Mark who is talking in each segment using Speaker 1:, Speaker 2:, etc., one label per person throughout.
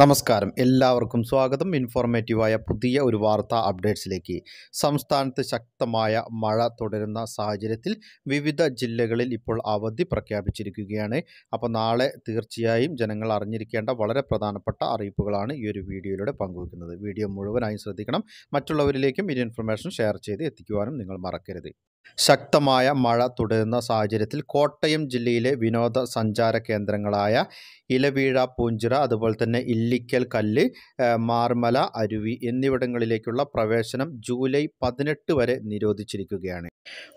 Speaker 1: നമസ്കാരം എല്ലാവർക്കും സ്വാഗതം ഇൻഫോർമേറ്റീവായ പുതിയ ഒരു വാർത്താ അപ്ഡേറ്റ്സിലേക്ക് സംസ്ഥാനത്ത് ശക്തമായ മഴ തുടരുന്ന സാഹചര്യത്തിൽ വിവിധ ജില്ലകളിൽ ഇപ്പോൾ അവധി പ്രഖ്യാപിച്ചിരിക്കുകയാണ് അപ്പോൾ നാളെ തീർച്ചയായും ജനങ്ങൾ അറിഞ്ഞിരിക്കേണ്ട വളരെ പ്രധാനപ്പെട്ട അറിയിപ്പുകളാണ് ഈ ഒരു വീഡിയോയിലൂടെ പങ്കുവെക്കുന്നത് വീഡിയോ മുഴുവനായും ശ്രദ്ധിക്കണം മറ്റുള്ളവരിലേക്കും ഈ ഇൻഫർമേഷൻ ഷെയർ ചെയ്ത് എത്തിക്കുവാനും നിങ്ങൾ മറക്കരുത് ശക്തമായ മഴ തുടരുന്ന സാഹചര്യത്തിൽ കോട്ടയം ജില്ലയിലെ വിനോദസഞ്ചാര കേന്ദ്രങ്ങളായ ഇലവീഴ പൂഞ്ചിറ അതുപോലെ തന്നെ ഇല്ലിക്കൽ കല്ല് മാർമല അരുവി എന്നിവിടങ്ങളിലേക്കുള്ള പ്രവേശനം ജൂലൈ പതിനെട്ട് വരെ നിരോധിച്ചിരിക്കുകയാണ്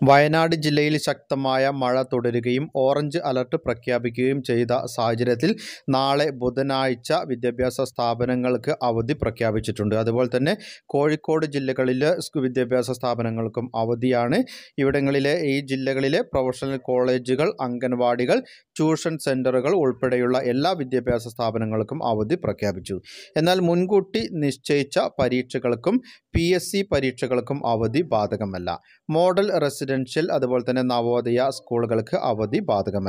Speaker 1: വയനാട് ജില്ലയിൽ ശക്തമായ മഴ തുടരുകയും ഓറഞ്ച് അലർട്ട് പ്രഖ്യാപിക്കുകയും ചെയ്ത സാഹചര്യത്തിൽ നാളെ ബുധനാഴ്ച വിദ്യാഭ്യാസ സ്ഥാപനങ്ങൾക്ക് അവധി പ്രഖ്യാപിച്ചിട്ടുണ്ട് അതുപോലെ തന്നെ കോഴിക്കോട് ജില്ലകളിലെ വിദ്യാഭ്യാസ സ്ഥാപനങ്ങൾക്കും അവധിയാണ് ഇവിടങ്ങളിലെ ഈ ജില്ലകളിലെ പ്രൊഫഷണൽ കോളേജുകൾ അംഗൻവാടികൾ ട്യൂഷൻ സെൻ്ററുകൾ ഉൾപ്പെടെയുള്ള എല്ലാ വിദ്യാഭ്യാസ സ്ഥാപനങ്ങൾക്കും അവധി പ്രഖ്യാപിച്ചു എന്നാൽ മുൻകൂട്ടി നിശ്ചയിച്ച പരീക്ഷകൾക്കും പി എസ് സി പരീക്ഷകൾക്കും അവധി ബാധകമല്ല മോഡൽ റെസിഡൻഷ്യൽ അതുപോലെ തന്നെ നവോദയ സ്കൂളുകൾക്ക് അവധി ബാധകമല്ല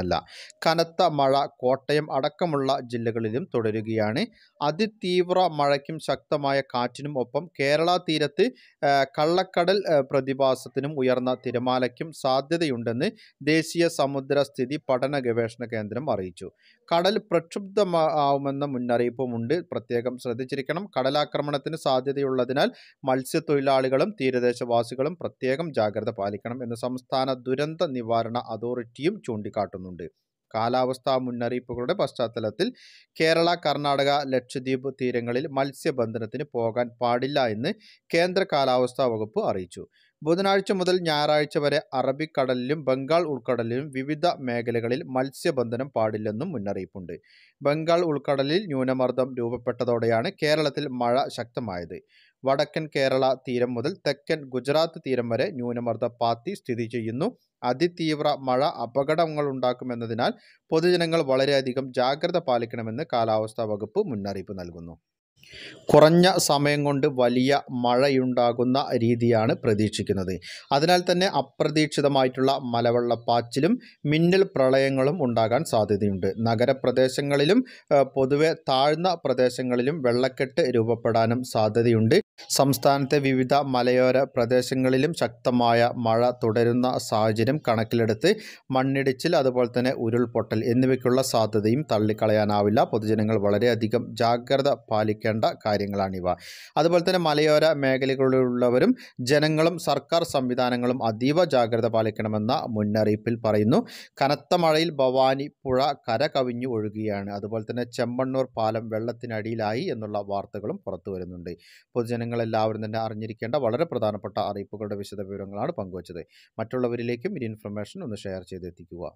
Speaker 1: കനത്ത മഴ കോട്ടയം അടക്കമുള്ള ജില്ലകളിലും തുടരുകയാണ് അതിതീവ്ര മഴയ്ക്കും ശക്തമായ കാറ്റിനും ഒപ്പം കേരള തീരത്ത് കള്ളക്കടൽ പ്രതിഭാസത്തിനും ഉയർന്ന തിര തിരമാലയ്ക്കും സാധ്യതയുണ്ടെന്ന് ദേശീയ സമുദ്ര സ്ഥിതി പഠന ഗവേഷണ കേന്ദ്രം അറിയിച്ചു കടൽ പ്രക്ഷുബ്ധമാവുമെന്ന മുന്നറിയിപ്പുമുണ്ട് പ്രത്യേകം ശ്രദ്ധിച്ചിരിക്കണം കടലാക്രമണത്തിന് സാധ്യതയുള്ളതിനാൽ മത്സ്യത്തൊഴിലാളികളും തീരദേശവാസികളും പ്രത്യേകം ജാഗ്രത പാലിക്കണം എന്ന് സംസ്ഥാന ദുരന്ത നിവാരണ അതോറിറ്റിയും ചൂണ്ടിക്കാട്ടുന്നുണ്ട് കാലാവസ്ഥാ മുന്നറിയിപ്പുകളുടെ പശ്ചാത്തലത്തിൽ കേരള കർണാടക ലക്ഷദ്വീപ് തീരങ്ങളിൽ മത്സ്യബന്ധനത്തിന് പോകാൻ പാടില്ല എന്ന് കേന്ദ്ര കാലാവസ്ഥാ വകുപ്പ് അറിയിച്ചു ബുധനാഴ്ച മുതൽ ഞായറാഴ്ച വരെ അറബിക്കടലിലും ബംഗാൾ ഉൾക്കടലിലും വിവിധ മേഖലകളിൽ മത്സ്യബന്ധനം പാടില്ലെന്നും മുന്നറിയിപ്പുണ്ട് ബംഗാൾ ഉൾക്കടലിൽ ന്യൂനമർദ്ദം രൂപപ്പെട്ടതോടെയാണ് കേരളത്തിൽ മഴ ശക്തമായത് വടക്കൻ കേരള തീരം മുതൽ തെക്കൻ ഗുജറാത്ത് തീരം വരെ ന്യൂനമർദ്ദ പാത്തി സ്ഥിതി ചെയ്യുന്നു അതിതീവ്ര മഴ അപകടങ്ങൾ ഉണ്ടാക്കുമെന്നതിനാൽ പൊതുജനങ്ങൾ വളരെയധികം ജാഗ്രത പാലിക്കണമെന്ന് കാലാവസ്ഥാ വകുപ്പ് മുന്നറിയിപ്പ് നൽകുന്നു കുറഞ്ഞ സമയം കൊണ്ട് വലിയ മഴയുണ്ടാകുന്ന രീതിയാണ് പ്രതീക്ഷിക്കുന്നത് അതിനാൽ തന്നെ അപ്രതീക്ഷിതമായിട്ടുള്ള മലവെള്ളപ്പാച്ചിലും മിന്നൽ പ്രളയങ്ങളും ഉണ്ടാകാൻ സാധ്യതയുണ്ട് നഗരപ്രദേശങ്ങളിലും പൊതുവെ താഴ്ന്ന പ്രദേശങ്ങളിലും വെള്ളക്കെട്ട് രൂപപ്പെടാനും സാധ്യതയുണ്ട് സംസ്ഥാനത്തെ വിവിധ മലയോര പ്രദേശങ്ങളിലും ശക്തമായ മഴ തുടരുന്ന സാഹചര്യം കണക്കിലെടുത്ത് മണ്ണിടിച്ചിൽ അതുപോലെ തന്നെ ഉരുൾപൊട്ടൽ എന്നിവയ്ക്കുള്ള സാധ്യതയും തള്ളിക്കളയാനാവില്ല പൊതുജനങ്ങൾ വളരെയധികം ജാഗ്രത പാലിക്കേണ്ട ശ്രദ്ധിക്കേണ്ട കാര്യങ്ങളാണിവ അതുപോലെ തന്നെ മലയോര മേഖലകളിലുള്ളവരും ജനങ്ങളും സർക്കാർ സംവിധാനങ്ങളും അതീവ ജാഗ്രത പാലിക്കണമെന്ന മുന്നറിയിപ്പിൽ പറയുന്നു കനത്ത മഴയിൽ ഭവാനി പുഴ കര കവിഞ്ഞു ഒഴുകുകയാണ് അതുപോലെ തന്നെ ചെമ്പണ്ണൂർ പാലം വെള്ളത്തിനടിയിലായി എന്നുള്ള വാർത്തകളും പുറത്തു വരുന്നുണ്ട് പൊതുജനങ്ങളെല്ലാവരും തന്നെ അറിഞ്ഞിരിക്കേണ്ട വളരെ പ്രധാനപ്പെട്ട അറിയിപ്പുകളുടെ വിശദ വിവരങ്ങളാണ് പങ്കുവച്ചത് മറ്റുള്ളവരിലേക്കും ഇൻഫർമേഷൻ ഒന്ന് ഷെയർ ചെയ്തെത്തിക്കുക